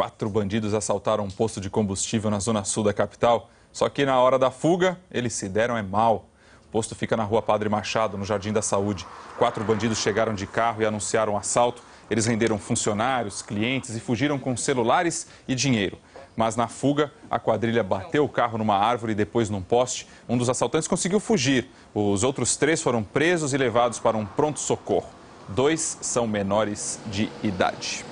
Quatro bandidos assaltaram um posto de combustível na zona sul da capital. Só que na hora da fuga, eles se deram é mal. O posto fica na rua Padre Machado, no Jardim da Saúde. Quatro bandidos chegaram de carro e anunciaram o um assalto. Eles renderam funcionários, clientes e fugiram com celulares e dinheiro. Mas na fuga, a quadrilha bateu o carro numa árvore e depois num poste. Um dos assaltantes conseguiu fugir. Os outros três foram presos e levados para um pronto-socorro. Dois são menores de idade.